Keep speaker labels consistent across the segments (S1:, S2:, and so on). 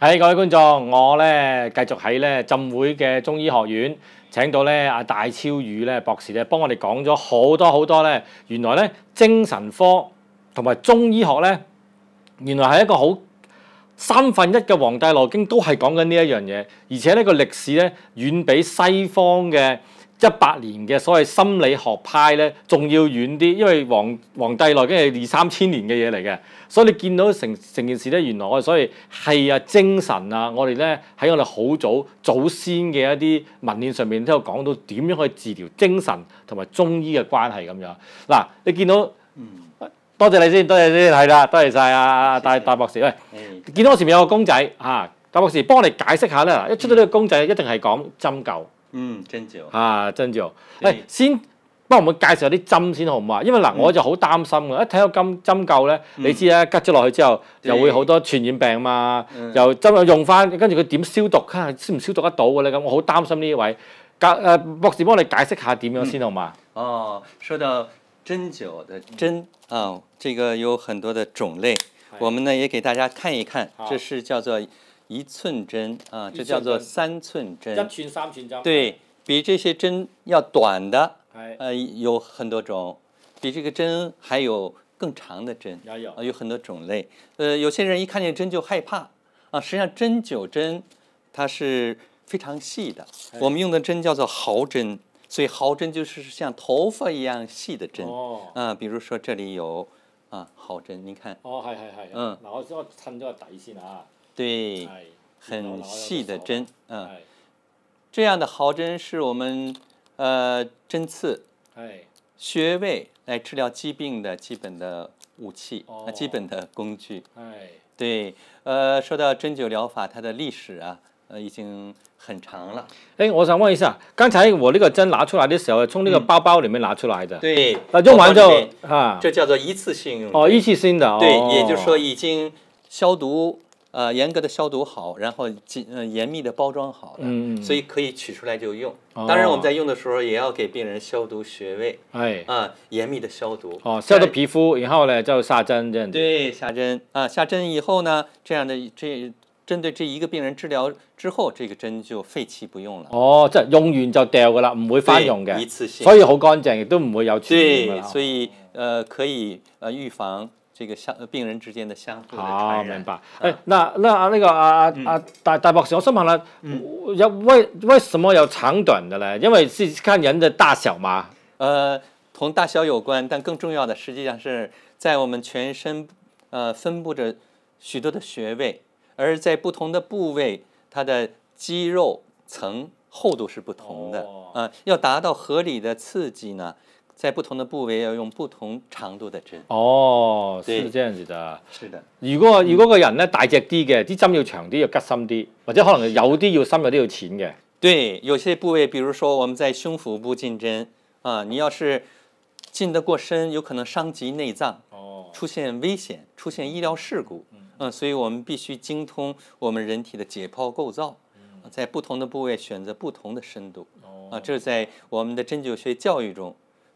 S1: 系各位觀眾，我咧繼續喺咧浸會嘅中醫學院請到咧阿大超宇咧博士咧，幫我哋講咗好多好多咧。原來咧精神科同埋中醫學咧，原來係一個好三分一嘅《皇帝内經》都係講緊呢一樣嘢，而且呢個歷史咧遠比西方嘅。一百年嘅所謂心理學派咧，仲要遠啲，因為皇皇帝內經係二三千年嘅嘢嚟嘅，所以你見到成成件事咧，原來所以係啊精神啊，我哋咧喺我哋好早祖先嘅一啲文獻上面都有講到點樣可以治療精神同埋中醫嘅關係咁樣。嗱，你見到，多謝你先，多謝先，係啦，多謝曬啊大大博士，喂，見到我前面有個公仔嚇，大博士幫哋解釋下咧，一出到呢個公仔一定係講針灸。嗯，針灸啊，針灸，喂，先幫我介紹啲針先好唔好啊？因為嗱，我就好擔心嘅，一睇到針針灸咧，你知啦，吉咗落去之後，又會好多傳染病嘛，又針又用翻，跟住佢點消毒，嚇消唔消毒得到嘅咧？咁我好擔心呢位，格誒博士幫你解釋下點樣先好嘛？
S2: 哦，講到針灸的針啊，這個有很多的種類，我們呢也給大家看一看，這是叫做。一寸针啊，这叫做三寸针。一寸三寸针。对比这些针要短的，呃，有很多种，比这个针还有更长的针。啊，有很多种类。呃，有些人一看见针就害怕啊，实际上针灸针，它是非常细的。我们用的针叫做毫针，所以毫针就是像头发一样细的针。哦。啊，比如说这里有啊毫针，您看。
S1: 哦，系系系。嗯，嗱，我我衬咗个底先啊。
S2: 对，很细的针，嗯，这样的毫针是我们呃针刺、穴位来治疗疾病的基本的武器啊，基本的工具。哎，对，呃，说到针灸疗法，它的历史啊，呃，已经很长了。
S1: 哎，我想问一下，刚才我那个针拿出来的时候，从那个包包里面拿出来的，
S2: 对，那用完后啊，这叫做一次性哦，一次性的，对，也就是说已经消毒。呃，严格的消毒好，然后紧呃严密的包装好的，所以可以取出来就用。当然我们在用的时候也要给病人消毒穴位，哎，啊，严密的消毒。哦，消毒
S1: 皮肤，然后呢就下针这样子。对，下
S2: 针啊，下针以后呢，这样的这针对这一个病人治疗之后，这个针就废弃不用了。
S1: 哦，即系用完就掉噶啦，唔会翻用嘅，一次性，所以好干净，亦都唔会有传染。对，所
S2: 以呃可以呃
S1: 预防。这个相
S2: 病人之间的相互传染。好，明白。
S1: 哎，那那啊，那个啊啊啊，大大保我什么了？要为为什么有长短的呢？因为是看人的大小嘛。
S2: 呃，同大小有关，但更重要的，实际上是在我们全身，呃，分布着许多的穴位，而在不同的部位，它的肌肉层厚度是不同的。啊，要达到合理的刺激呢。在不同的部位要用不同长度的针。
S1: 哦，是这
S2: 样子的。是的。
S1: 如果如果个人呢大只啲嘅，啲针要长啲，要吉深啲，或者可能有啲要深，有啲要浅嘅。
S2: 对，有些部位，比如说我们在胸腹部进针啊，你要是进得过深，有可能伤及内脏，哦，出现危险，出现医疗事故。嗯。所以我们必须精通我们人体的解剖构造，在不同的部位选择不同的深度。哦。啊，这是在我们的针灸学教育中。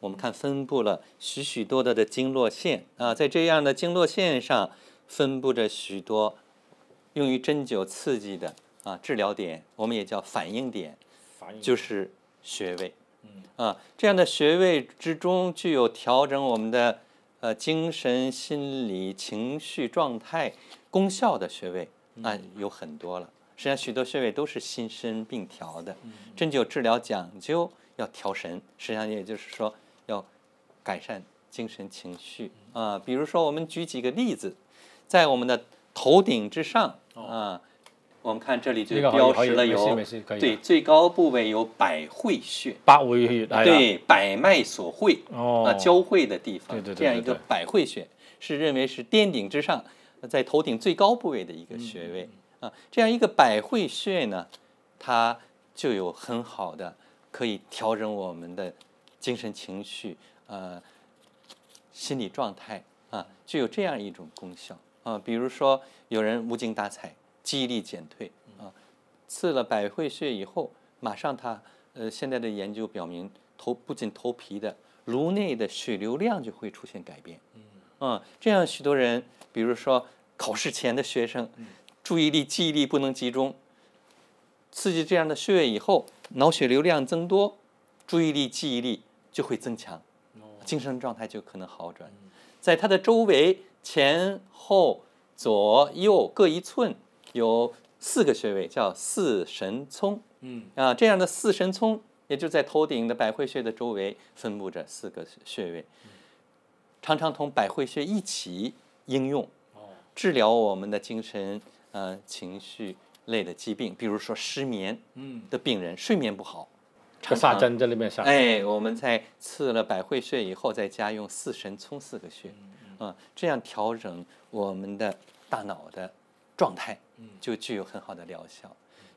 S2: 我们看分布了许许多多的经络线啊，在这样的经络线上分布着许多用于针灸刺激的啊治疗点，我们也叫反应点，就是穴位。嗯。啊，这样的穴位之中具有调整我们的呃精神、心理、情绪状态功效的穴位啊有很多了。实际上，许多穴位都是心身并调的。针灸治疗讲究要调神，实际上也就是说。要改善精神情绪啊，比如说，我们举几个例子，在我们的头顶之上啊，我们看这里就标识了有对最高部位有百会穴，百会穴对百脉所会
S1: 啊交
S2: 汇的地方，这样一个百会穴是认为是巅顶之上，在头顶最高部位的一个穴位啊，这样一个百会穴呢，它就有很好的可以调整我们的。精神情绪，呃，心理状态啊，具有这样一种功效啊。比如说，有人无精打采，记忆力减退啊，刺了百会穴以后，马上他呃，现在的研究表明，头不仅头皮的，颅内的血流量就会出现改变，嗯，啊，这样许多人，比如说考试前的学生，注意力、记忆力不能集中，刺激这样的穴位以后，脑血流量增多，注意力、记忆力。就会增强，精神状态就可能好转。在它的周围，前后左右各一寸，有四个穴位，叫四神聪。嗯啊，这样的四神聪也就在头顶的百会穴的周围分布着四个穴位，常常同百会穴一起应用，治疗我们的精神、呃情绪类的疾病，比如说失眠的病人睡眠不好。发针在里面下。哎，我们在刺了百会穴以后，再加用四神聪四个穴，啊，这样调整我们的大脑的状态，就具有很好的疗效。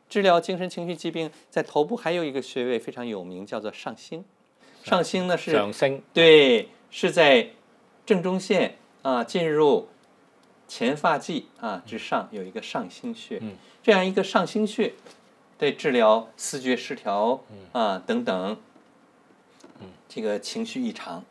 S2: 治疗精神情绪疾病，在头部还有一个穴位非常有名，叫做上星。上星呢是？上星。对，是在正中线啊，进入前发际啊之上有一个上星穴。这样一个上星穴。对治疗视觉失调啊等等，这个情绪异常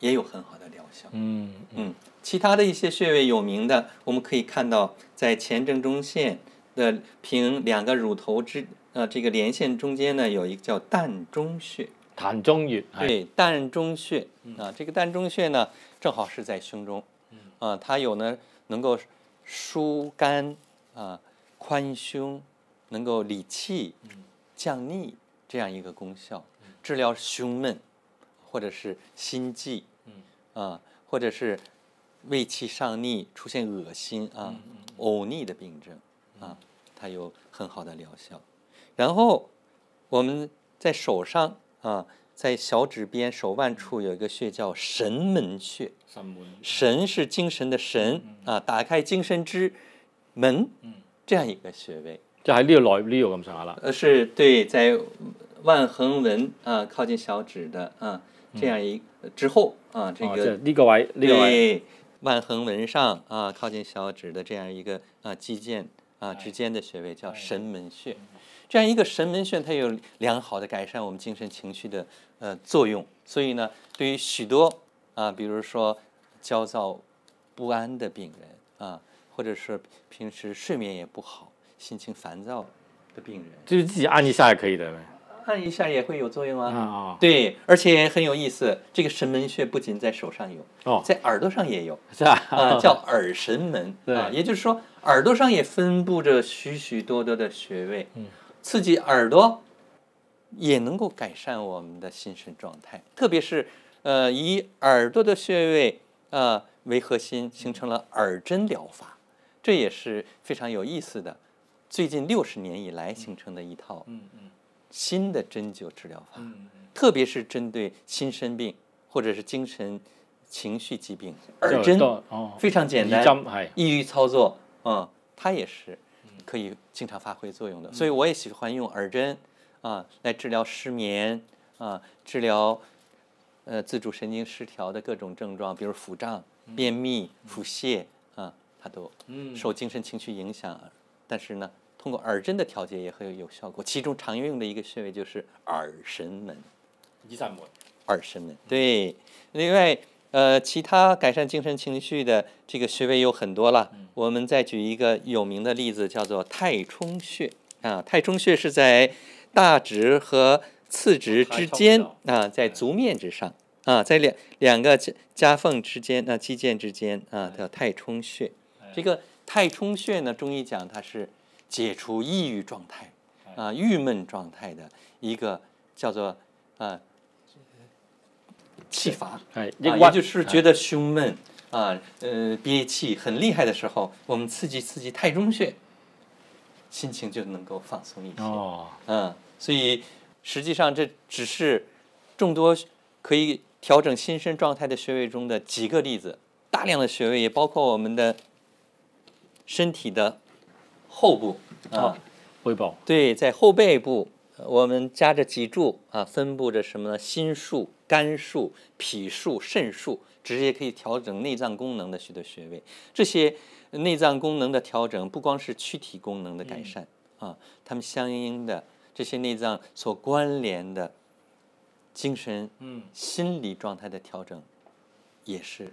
S2: 也有很好的疗效。嗯嗯，其他的一些穴位有名的，我们可以看到在前正中线的平两个乳头之呃这个连线中间呢，有一个叫膻中穴。膻中穴。对，膻中穴啊，这个膻中穴呢，正好是在胸中，啊，它有呢能够疏肝啊，宽胸。能够理气、降逆这样一个功效，治疗胸闷或者是心悸，啊，或者是胃气上逆出现恶心啊、呕逆的病症啊，它有很好的疗效。然后我们在手上啊，在小指边手腕处有一个穴叫神门穴。神是精神的神啊，打开精神之门这样一个穴
S1: 位。就喺呢度内呢度咁上下啦。呃，是对，在腕横纹
S2: 啊，靠近小指的啊，这样一之后啊，这个呢个位，呢个位，腕横纹上啊，靠近小指的这样一个啊肌腱啊之间的穴位叫神门穴。这样一个神门穴，它有良好的改善我们精神情绪的呃作用。所以呢，对于许多啊，比如说焦躁不安的病人啊，或者是平时睡眠也不好。心情烦躁的病人，
S1: 就是自己按一下也可以的呗。
S2: 按一下也会有作用啊。对，而且很有意思，这个神门穴不仅在手上有，在耳朵上也有，是啊，叫耳神门。对。也就是说，耳朵上也分布着许许多多的穴位，刺激耳朵也能够改善我们的心神状态，特别是呃以耳朵的穴位呃为核心，形成了耳针疗法，这也是非常有意思的。最近六十年以来形成的一套新的针灸治疗法，特别是针对心身病或者是精神情绪疾病，耳针非常简单，易于操作，嗯，它也是可以经常发挥作用的。所以我也喜欢用耳针啊来治疗失眠啊，治疗呃自主神经失调的各种症状，比如腹胀、便秘、腹泻啊，它都受精神情绪影响。但是呢，通过耳针的调节也很有效果。其中常用的一个穴位就是耳神门。耳神门。耳神门。对。另外，呃，其他改善精神情绪的这个穴位有很多了。嗯。我们再举一个有名的例子，叫做太冲穴。啊，太冲穴是在大指和次指之间啊，在足面之上啊，在两两个夹夹缝之间，那肌腱之间啊，叫太冲穴。这个。太冲穴呢，中医讲它是解除抑郁状态啊、郁闷状态的一个叫做啊气乏，也就是觉得胸闷啊、呃憋气很厉害的时候，我们刺激刺激太冲穴，心情就能够放松一些。哦，嗯，所以实际上这只是众多可以调整心身状态的穴位中的几个例子，大量的穴位也包括我们的。身体的后部啊，汇报对，在后背部，我们夹着脊柱啊，分布着什么心术、肝术、脾术、肾术，直接可以调整内脏功能的许多穴位。这些内脏功能的调整，不光是躯体功能的改善啊，它们相应的这些内脏所关联的精神、心理状态的调整也是。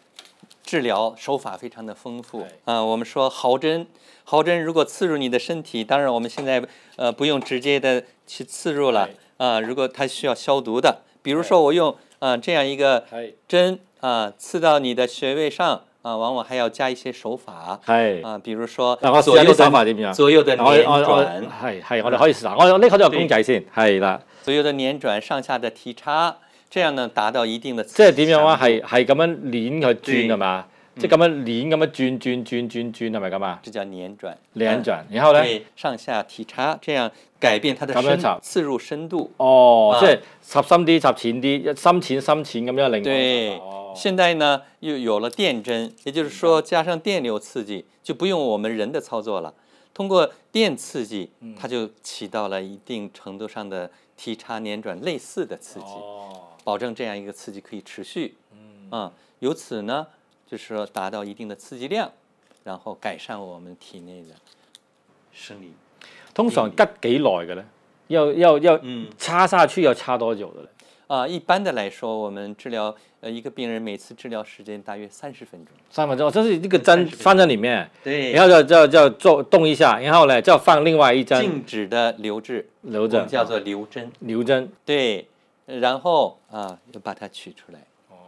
S2: 治疗手法非常的丰富啊，我们说毫针，毫针如果刺入你的身体，当然我们现在呃不用直接的去刺入了啊，如果它需要消毒的，比如说我用啊这样一个针啊刺到你的穴位上啊，往往还要加一些手法，
S1: 啊，比如说左右手法怎样？左右的捻转，系系我就可以试下，我我呢考就公仔先，系啦，左右的捻转，上下的提叉，这样呢，达到一定的刺激。即系点样啊？系系咁样捻去转系嘛？即系咁样捻咁样转转转转转系咪咁啊？这叫捻转。捻转，然后呢？上下提插，这样改变它的深
S2: 刺入深度。哦，即系
S1: 插深啲，插浅啲，深浅深浅咁样灵活。对，现
S2: 在呢又有了电针，也就是说加上电流刺激，就不用我们人的操作了。通过电刺激，它就起到了一定程度上的提插捻转类似的刺激。哦保证这样一个刺激可以持续，嗯，啊，由此呢，就是说达到一定的刺激量，然后改善我们体内的生理。
S1: 通常隔几耐的呢？
S2: 要要要，嗯，
S1: 插下去要插多久的呢？
S2: 啊，一般的来说，我们治疗呃一个病人，每次治疗时间大约三十分钟。
S1: 三分钟，就是一个针放在里面，对，然后叫叫叫做动一下，然后呢叫放另外一针。静止的留置，留着，叫做留针。留针，对。然后啊，又把它取出来，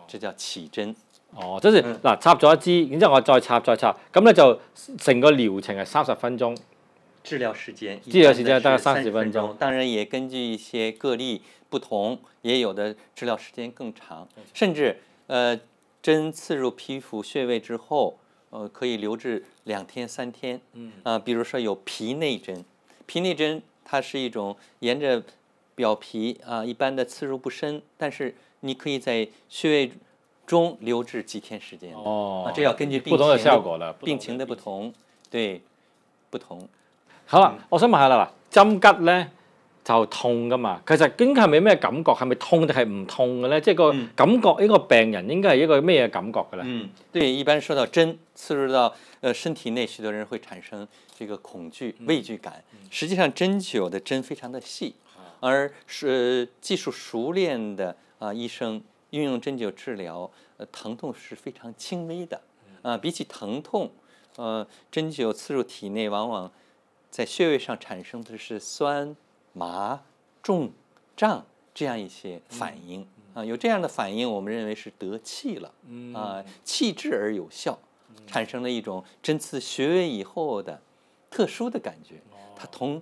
S1: 这叫起针。哦，就是，嗱，插咗一支，然之后我再插再插，咁咧就成个疗程系三十分钟。
S2: 治疗时间，治疗时间大概三十分钟。
S1: 当然也根据一些
S2: 个例不同，也有的治疗时间更长，甚至呃针刺入皮肤穴位之后，呃可以留置两天三天。嗯。啊，比如说有皮内针，皮内针它是一种沿着。表皮啊，一般的刺入不深，但是你可以在穴位中留置几天时间。哦，这要根据不同的效果了，病情的不同，对，
S1: 不同。好啦，我想问下啦，针吉咧就痛噶嘛？其实针灸系咪咩感觉？系咪痛定系唔痛嘅咧？即个感觉，呢个病人应该系一个咩感觉嘅咧？嗯，对，一般说到针刺入到呃身体内，许多人会产生
S2: 这个恐惧、畏惧感。实际上，针灸的针非常的细。而是技术熟练的啊医生运用针灸治疗，呃疼痛是非常轻微的，啊比起疼痛，呃针灸刺入体内往往在穴位上产生的是酸、麻、重、胀这样一些反应，啊有这样的反应，我们认为是得气了，啊气滞而有效，产生了一种针刺穴位以后的特殊的感觉，它同。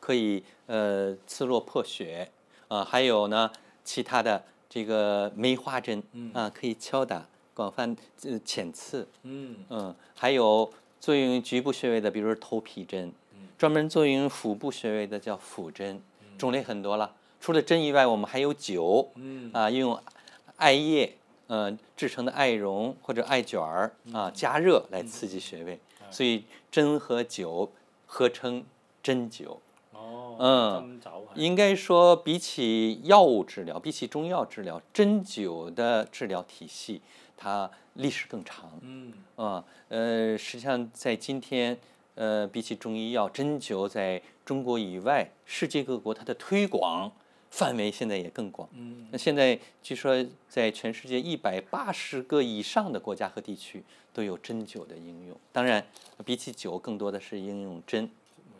S2: 可以呃刺络破血啊，还有呢其他的这个梅花针啊可以敲打，广泛呃浅刺，嗯嗯，还有作用于局部穴位的，比如头皮针，嗯，专门作用于腹部穴位的叫腹针，种类很多了。除了针以外，我们还有灸，嗯啊，用艾叶嗯制成的艾绒或者艾卷儿啊加热来刺激穴位，所以针和灸合称针灸。嗯，应该说，比起药物治疗，比起中药治疗，针灸的治疗体系它历史更长。嗯。啊，呃，实际上在今天，呃，比起中医药，针灸在中国以外世界各国，它的推广范围现在也更广。嗯。那现在据说，在全世界一百八十个以上的国家和地区都有针灸的应用。当然，比起灸，更多的是应用针。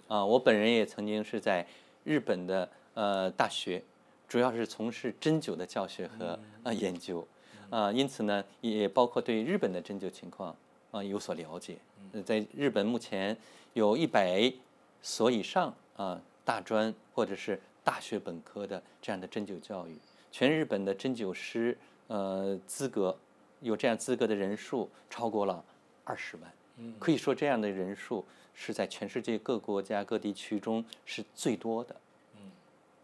S2: 啊，我本人也曾经是在日本的呃大学，主要是从事针灸的教学和呃研究，啊，因此呢，也包括对日本的针灸情况啊有所了解。在日本目前有一百所以上啊大专或者是大学本科的这样的针灸教育，全日本的针灸师呃资格有这样资格的人数超过了二十万，可以说这样的人数。是在全世界各国家各地区中是最多的，嗯，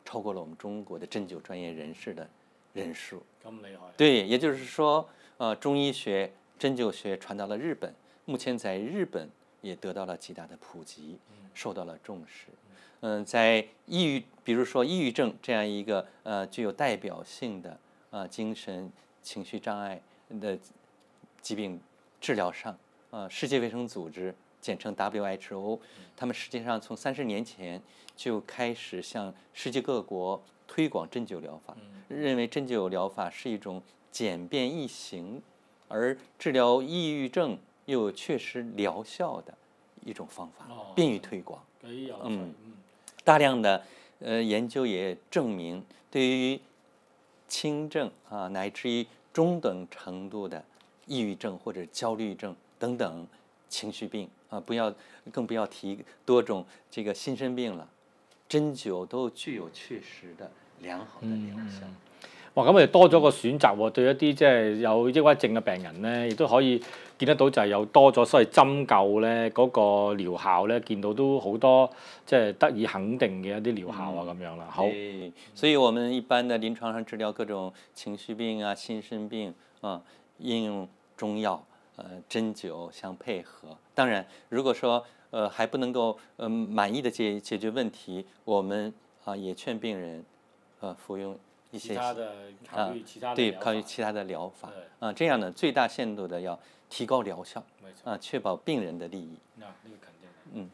S2: 超过了我们中国的针灸专业人士的人数。厉害。对，也就是说，呃，中医学、针灸学传到了日本，目前在日本也得到了极大的普及，受到了重视。嗯，在抑郁，比如说抑郁症这样一个呃具有代表性的呃精神情绪障碍的疾病治疗上，啊，世界卫生组织。简称 WHO，他们实际上从三十年前就开始向世界各国推广针灸疗法，认为针灸疗法是一种简便易行，而治疗抑郁症又确实疗效的一种方法，便于推广。嗯，大量的呃研究也证明，对于轻症啊，乃至于中等程度的抑郁症或者焦虑症等等情绪病。啊！不要，更不要提多种这个心身病了，针灸都具有确实的良好的疗效。
S1: 哇！咁咪多咗个选择喎，对一啲即系有抑郁症嘅病人咧，亦都可以见得到就系有多咗所謂针灸咧嗰个疗效咧，见到都好多即系得以肯定嘅一啲疗效啊咁样啦。好，
S2: 所以，我们一般的临床上治疗各种情绪病啊、心身病啊，应用中药。呃，针灸相配合，当然，如果说呃还不能够嗯满意的解解决问题，我们啊也劝病人呃服用一些其他的考虑其他的对考虑其他的疗法啊这样呢最大限度的要提高疗效啊确保病人的利益
S1: 那那个肯定的
S2: 嗯。